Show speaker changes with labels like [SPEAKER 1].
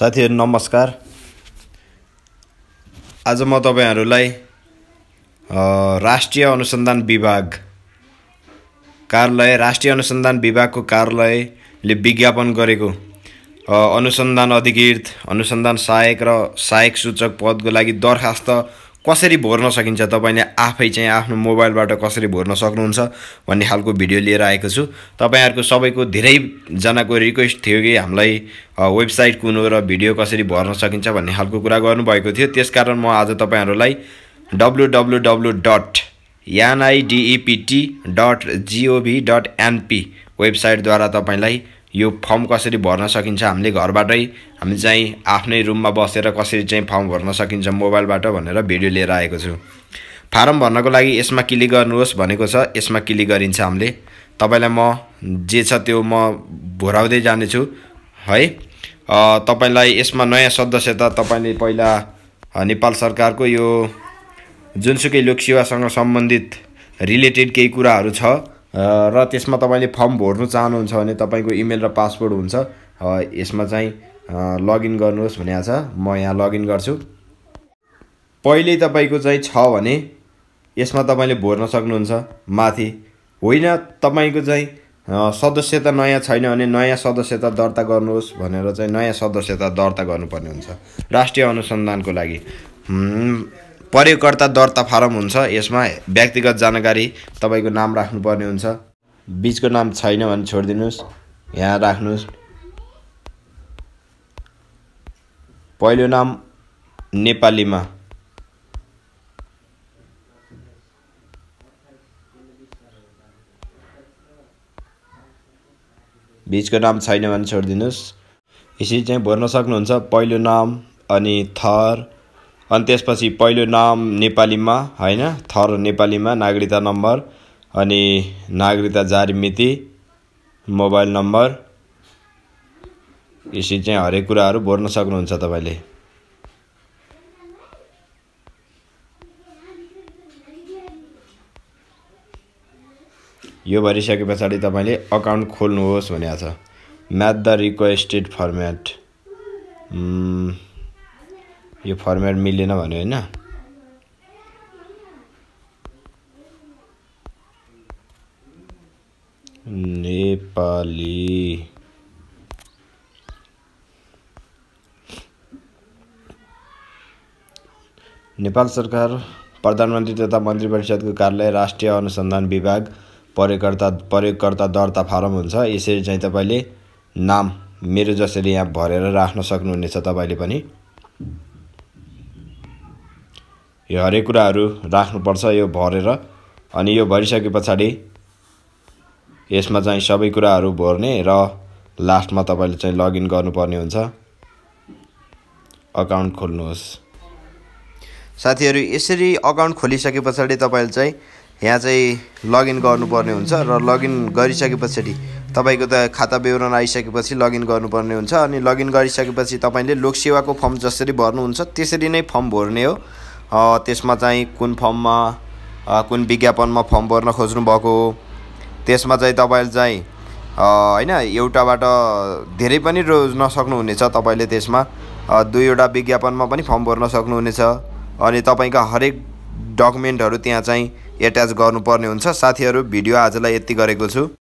[SPEAKER 1] साथीहरू नमस्कार आज म तपाईँहरूलाई राष्ट्रिय अनुसन्धान विभाग कार्यालय राष्ट्रिय अनुसन्धान विभागको कार्यालयले विज्ञापन गरेको अनुसन्धान अधिकृत अनुसन्धान सहायक र सहायक सूचक पदको लागि दरखास्त कसरी भोर्न सकिन्छ तपाईँले आफै चाहिँ आफ्नो मोबाइलबाट कसरी भोर्न सक्नुहुन्छ भन्ने खालको भिडियो लिएर आएको छु तपाईँहरूको सबैको धेरैजनाको रिक्वेस्ट थियो कि हामीलाई वेबसाइट कुन हो र भिडियो कसरी भर्न सकिन्छ भन्ने खालको कुरा गर्नुभएको थियो त्यसकारण म आज तपाईँहरूलाई W W W dot NIDEPT dot gov dot NP वेबसाइटद्वारा तपाईँलाई यो फर्म कसरी भर्न सकिन्छ हामीले घरबाटै हामी चाहिँ आफ्नै रुममा बसेर कसरी चाहिँ फर्म भर्न सकिन्छ मोबाइलबाट भनेर भिडियो लिएर आएको छु फारम भर्नको लागि यसमा क्लिक गर्नुहोस् भनेको छ यसमा क्लिक गरिन्छ हामीले तपाईँलाई म जे छ त्यो म भोराउँदै जानेछु है तपाईँलाई यसमा नयाँ सदस्यता तपाईँले पहिला नेपाल सरकारको यो जुनसुकै लोकसेवासँग सम्बन्धित रिलेटेड केही कुराहरू छ र त्यसमा तपाईँले फर्म भर्नु चाहनुहुन्छ भने तपाईँको इमेल र पासवर्ड हुन्छ यसमा चाहिँ लगइन गर्नुहोस् भनेको छ म यहाँ लगइन गर्छु पहिले तपाईँको चाहिँ छ भने यसमा तपाईँले भर्न सक्नुहुन्छ माथि होइन तपाईँको चाहिँ सदस्यता नयाँ छैन भने नयाँ सदस्यता दर्ता गर्नुहोस् भनेर चाहिँ नयाँ सदस्यता दर्ता गर्नुपर्ने हुन्छ राष्ट्रिय अनुसन्धानको लागि प्रयोगकर्ता दर्ता फारम हुन्छ यसमा व्यक्तिगत जानकारी तपाईँको नाम राख्नुपर्ने हुन्छ बिचको नाम छैन भने छोडिदिनुहोस् यहाँ राख्नुहोस् पहिलो नाम नेपालीमा बिचको नाम छैन भने छोडिदिनुहोस् यसरी चाहिँ भर्न सक्नुहुन्छ पहिलो नाम अनि थर अनि त्यसपछि पहिलो नाम नेपालीमा होइन थर नेपालीमा नागरिकता नम्बर अनि नागरिकता जारी मिति मोबाइल नम्बर यसरी चाहिँ हरेक कुराहरू भर्न सक्नुहुन्छ तपाईँले यो भरिसके पछाडि तपाईँले अकाउन्ट खोल्नुहोस् भनेको छ म्याथ द रिक्वेस्टेड फर्मेट यो फर्मेट मिलेन भन्यो होइन नेपाली नेपाल सरकार प्रधानमन्त्री तथा मन्त्री परिषदको कार्यालय राष्ट्रिय अनुसन्धान विभाग प्रयोगकर्ता प्रयोगकर्ता दर्ता फारम हुन्छ यसरी चाहिँ तपाईँले नाम मेरो जसरी यहाँ भरेर राख्न सक्नुहुनेछ तपाईँले पनि यो हरेक कुराहरू राख्नुपर्छ यो भरेर अनि यो भरिसके पछाडि यसमा चाहिँ सबै कुराहरू भर्ने र लास्टमा तपाईँले चाहिँ लगइन गर्नुपर्ने हुन्छ अकाउन्ट खोल्नुहोस् साथीहरू यसरी अकाउन्ट खोलिसके पछाडि तपाईँले चाहिँ यहाँ चाहिँ लगइन गर्नुपर्ने हुन्छ र लगइन गरिसके पछाडि तपाईँको त खाता विवरण आइसकेपछि लगइन गर्नुपर्ने हुन्छ अनि लगइन गरिसकेपछि तपाईँले लोकसेवाको फर्म जसरी भर्नुहुन्छ त्यसरी नै फर्म भर्ने हो त्यसमा चाहिँ कुन फर्ममा कुन विज्ञापनमा फर्म भर्न खोज्नुभएको त्यसमा चाहिँ तपाईँले चाहिँ होइन एउटाबाट धेरै पनि रोज्न सक्नुहुनेछ तपाईँले त्यसमा दुईवटा विज्ञापनमा पनि फर्म भर्न सक्नुहुनेछ अनि तपाईँका हरेक डकुमेन्टहरू त्यहाँ चाहिँ एट्याच गर्नुपर्ने हुन्छ साथीहरू भिडियो आजलाई यति गरेको छु